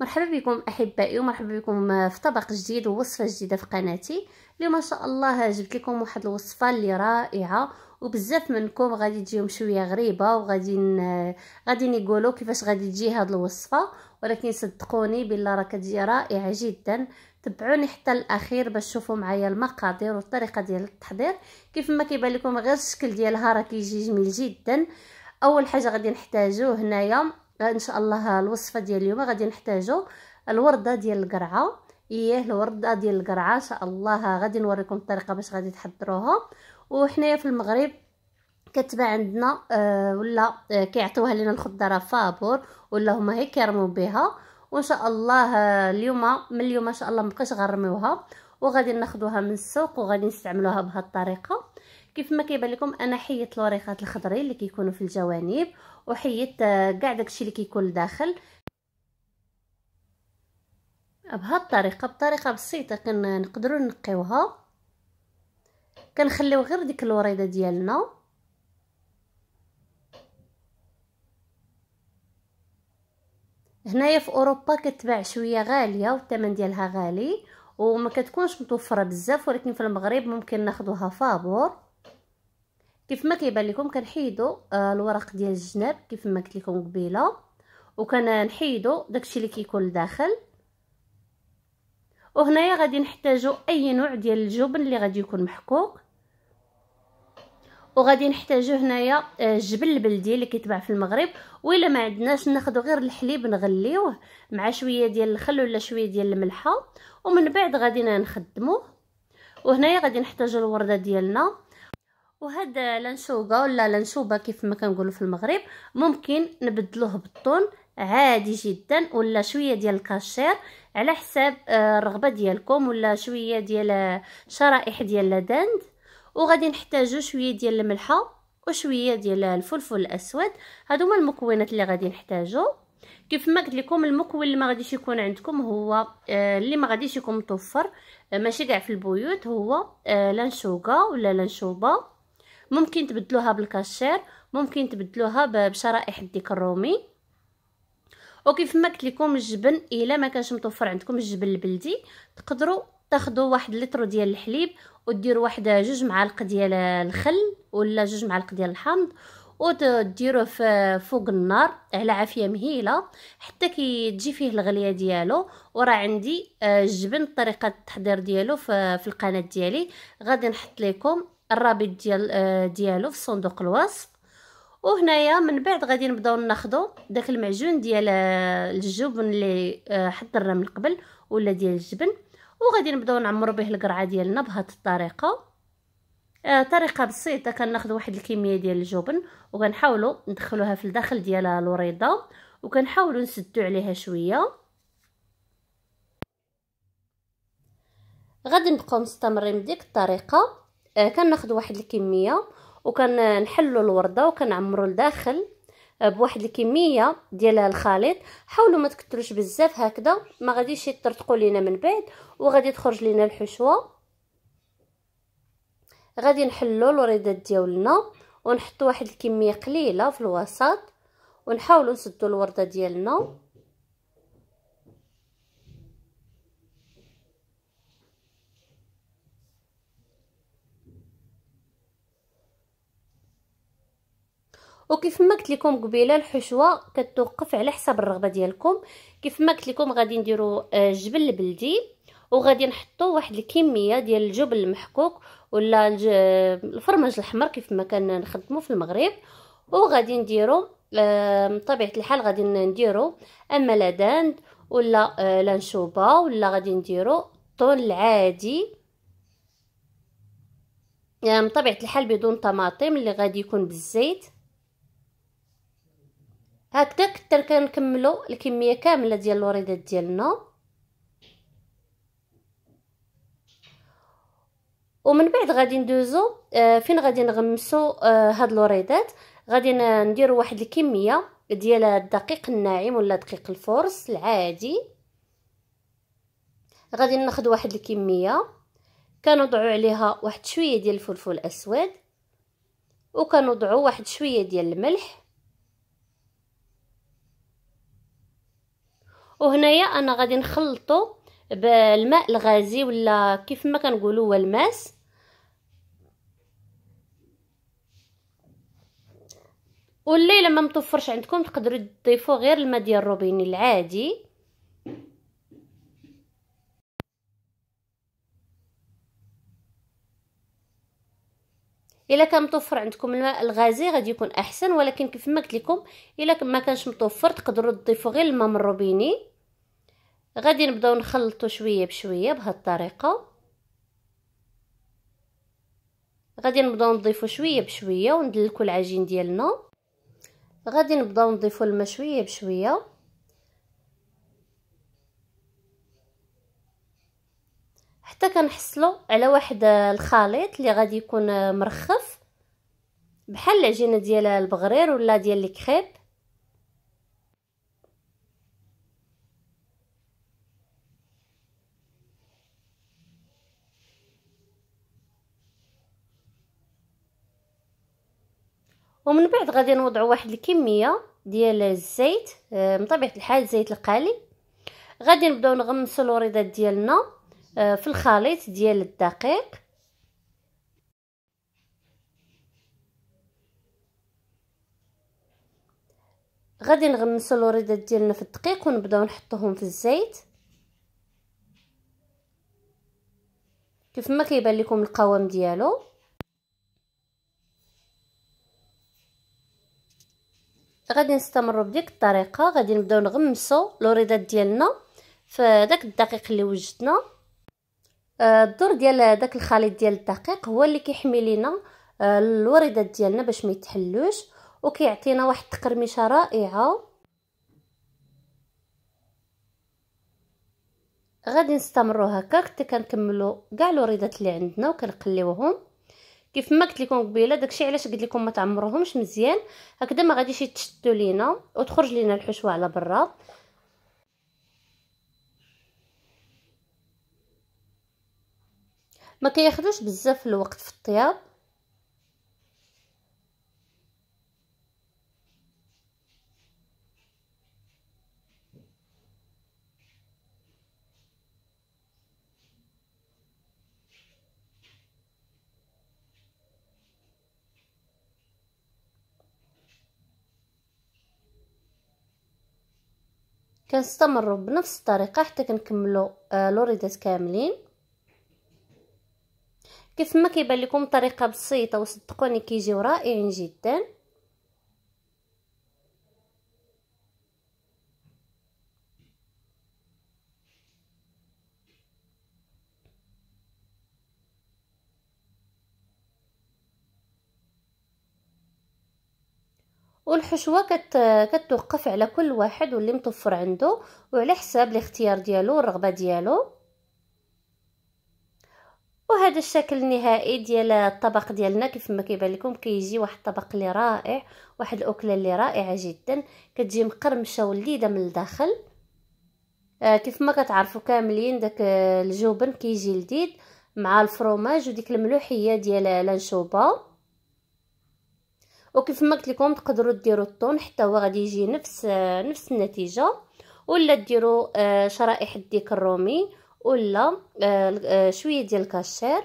مرحبا بكم احبائي ومرحبا بكم في طبق جديد ووصفه جديده في قناتي اليوم ما شاء الله جبت لكم واحد الوصفه اللي رائعه وبزاف منكم غادي تجيهم شويه غريبه وغادي غادي يقولوا كيفاش غادي تجي هاد الوصفه ولكن صدقوني بالله راه كتجي رائعه جدا تبعوني حتى الاخير باش تشوفوا معايا المقادير والطريقه ديال التحضير كيف ما كيبان لكم غير الشكل ديالها راه كيجي جميل جدا اول حاجه غادي نحتاجو هنايا ان شاء الله الوصفه ديال اليوم غادي نحتاجو الورده ديال القرعه ايه الورده ديال القرعه ان شاء الله غادي نوريكم الطريقه باش غادي تحضروها وحنايا في المغرب كتباع عندنا آه ولا آه كيعطيوها لنا الخضره فابور ولا هما هي كيرموا بها وان شاء الله آه، اليوم من اليوم ان شاء الله مابقاش غنرميوها وغادي ناخدوها من السوق وغادي نستعملوها بهذه الطريقه كيف ما كيبان لكم انا حيدت الوريقات الخضري اللي كيكونوا في الجوانب وحيدت كاع آه، داكشي اللي كيكون لداخل بهاد الطريقه بطريقه بسيطه كنقدروا نقيوها كنخليو غير ديك الوريده ديالنا هنايا في اوروبا كتباع شويه غاليه والثمن ديالها غالي وما كتكونش متوفره بزاف ولكن في المغرب ممكن ناخذوها فابور كيف ما كيبان لكم كنحيدوا آه، الورق ديال الجناب كيف ما قلت لكم قبيله وكنحيدوا داكشي اللي كيكون لداخل وهنايا غادي نحتاجو اي نوع ديال الجبن اللي غادي يكون محكوك وغادي نحتاجو هنايا آه، الجبن البلدي اللي كيتباع في المغرب وإلا ما عندناش ناخذوا غير الحليب نغليوه مع شويه ديال الخل ولا شويه ديال الملحه ومن بعد غادي نخدموه وهنايا غادي نحتاجو الورده ديالنا وهاد لنشوبه ولا لنشوبه كيف ما كنقولوا في المغرب ممكن نبدلوه بالطون عادي جدا ولا شويه ديال الكاشير على حساب الرغبه آه، ديالكم ولا شويه ديال آه، شرائح ديال لادند وغادي نحتاجو شويه ديال الملحه وشويه ديال الفلفل الاسود هادو هما المكونات اللي غادي نحتاجو كيف ما قلت لكم المكون اللي ما غاديش يكون عندكم هو آه، اللي ما غاديش يكون متوفر ماشي كاع في البيوت هو لانشوكا ولا لانشوبه ممكن تبدلوها بالكاشير ممكن تبدلوها بشرائح الديك الرومي وكيف ما قلت لكم الجبن الا ما كانش متوفر عندكم الجبن البلدي تقدروا تاخذوا واحد لتر ديال الحليب وديروا واحد جوج معالق ديال الخل ولا جوج معالق ديال الحامض وتديروه في فوق النار على عافيه مهيله حتى تجي فيه الغليه ديالو وراه عندي آه، الجبن طريقه التحضير ديالو في القناه ديالي غادي نحط لكم الرابط ديال آه، ديالو في صندوق الوصف وهنايا من بعد غادي نبداو ناخذوا داك المعجون ديال آه، الجبن اللي آه، حضرنا من قبل ولا ديال الجبن وغادي نبداو نعمرو به القرعه ديالنا بهذه الطريقه طريقه بسيطه كناخذ واحد الكميه ديال الجبن وكنحاولوا ندخلوها في الداخل ديال الوريضه وكنحاولوا نسدو عليها شويه غادي نبقاو مستمرين بديك الطريقه آه، كناخذ واحد الكميه وكنحلوا الورده وكنعمروا لداخل آه، بواحد الكميه ديال الخليط حاولوا ما تكتروش بزاف هكذا ما غاديش يطرطقوا لينا من بعد وغادي تخرج لينا الحشوه غادي نحلوا الوريدات ديالنا ونحطوا واحد الكميه قليله في الوسط ونحاولوا نسدوا الورده ديالنا وكيف ما قلت لكم قبيله الحشوه كتوقف على حسب الرغبه ديالكم كيف ما قلت لكم غادي نديرو آه، جبل البلدي وغادي نحطو واحد الكميه ديال الجبن المحكوك ولا آه، الفرماج الاحمر كيف ما كان نخدموا في المغرب وغادي نديرو آه، بطبيعه الحال غادي نديرو اما لاداند ولا لانشوبه ولا غادي نديرو الطون العادي يعني بطبيعه الحال بدون طماطم اللي غادي يكون بالزيت هكذا كتر كنكملو الكميه كامله ديال الوريدات ديالنا ومن بعد غادي ندوزو آه، فين غادي نغمسو آه، هاد الوريدات غادي نديرو واحد الكميه ديال الدقيق الناعم ولا دقيق الفورس العادي غادي ناخذ واحد الكميه كنوضعو عليها واحد شويه ديال الفلفل الاسود وكنوضعو واحد شويه ديال الملح وهنايا انا غادي نخلطو بالماء الغازي ولا كيف ما كنقولوا هو الماس والليله ما متوفرش عندكم تقدروا تضيفوا غير الماء ديال الروبيني العادي الا كان متوفر عندكم الماء الغازي غادي يكون احسن ولكن كيف ما قلت لكم الا ما كانش متوفر تقدروا تضيفوا غير الماء من الروبيني غادي نبداو نخلطوا شويه بشويه بهاد الطريقه غادي نبداو نضيفوا شويه بشويه وندلكوا العجين ديالنا غادي نبداو نضيفوا الماء شويه بشويه حتى كنحصلوا على واحد آه، الخليط اللي غادي يكون آه، مرخف بحال العجينه ديال البغرير ولا ديال الكريب ومن بعد غادي نوضعوا واحد الكميه ديال الزيت آه، من طبيعه الحال زيت القالي غادي نبداو نغمسوا الوريدات ديالنا آه، في الخليط ديال الدقيق غادي نغمسو الوريدات ديالنا في الدقيق ونبداو نحطوهم في الزيت كيف ما كيبان لكم القوام ديالو غادي نستمروا بديك الطريقه غادي نبداو نغمسو الوريدات ديالنا في داك الدقيق اللي وجدنا آه، الدور ديال داك الخليط ديال الدقيق هو اللي كيحمي لينا آه، الوريدات ديالنا باش ما يتحلوش وكيعطينا واحد التقرمشه رائعه غادي نستمروا هكا حتى كنكملوا كاع الوريدات اللي عندنا وكنقليوهم كيف ما قلت لكم قبيله داكشي علاش قلت لكم ما تعمروهمش مزيان هكذا ما غاديش يتشدوا لينا وتخرج لينا الحشوه على برا ما كياخذوش بزاف الوقت في الطياب كنستمروا بنفس الطريقه حتى كنكملوا آه لوريدات كاملين كيف ما كيبان لكم طريقه بسيطه وصدقوني كيجيو رائعين جدا والحشوه كت... كتوقف على كل واحد واللي متوفر عنده وعلى حساب الاختيار ديالو والرغبه ديالو وهذا الشكل النهائي ديال الطبق ديالنا كيف ما كيبان لكم كيجي واحد الطبق اللي رائع واحد الاكله اللي رائعه جدا كتجي مقرمشه ولذيذه من الداخل آه كيف ما كتعرفوا كاملين داك الجبن كيجي لذيذ مع الفروماج وديك الملوحيه ديال لانشوبا وكيف ما قلت لكم تقدروا ديروا الطون حتى هو غادي يجي نفس آه نفس النتيجه ولا ديروا آه، شرائح الديك الرومي ولا آه، آه، شويه ديال الكاشير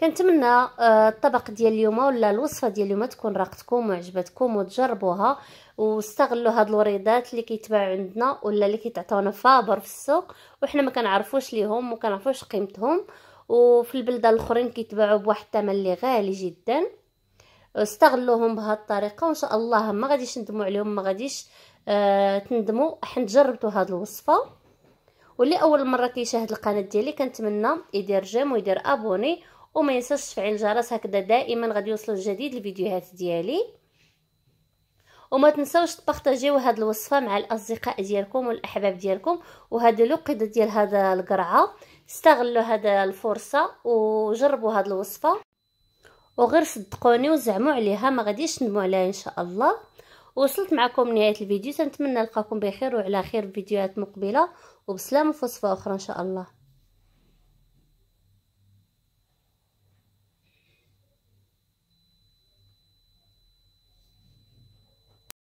كنتمنى آه، الطبق ديال اليوم ولا الوصفه ديال اليوم تكون راقتكم وعجبتكم وتجربوها واستغلوا هاد الوريدات اللي كيتباعوا عندنا ولا اللي كيتعطونا فابر في السوق وحنا ما كنعرفوش ليهم وما كنعرفوش قيمتهم وفي البلدان الاخرين كيتباعوا بواحد الثمن اللي غالي جدا استغلوهم بهاد الطريقه وان شاء الله ما غاديش ندموا عليهم ما غاديش آه، تندموا حيت جربتوا هاد الوصفه واللي اول مره كيشاهد القناه ديالي كنتمنى يدير جيم ويدير ابوني وما ينساش تفعيل الجرس هكذا دائما غادي يوصلوا الجديد الفيديوهات ديالي وما تنساوش تبارطاجيو هاد الوصفه مع الاصدقاء ديالكم والاحباب ديالكم وهذا لقيده ديال هذا القرعه استغلوا هذا الفرصه وجربوا هاد الوصفه وغير صدقوني وزعموا عليها ما غاديش ندموا عليها ان شاء الله وصلت معكم لنهايه الفيديو تنتمنى نلقاكم بخير وعلى خير في فيديوهات مقبله وبسلام وفصفة اخرى ان شاء الله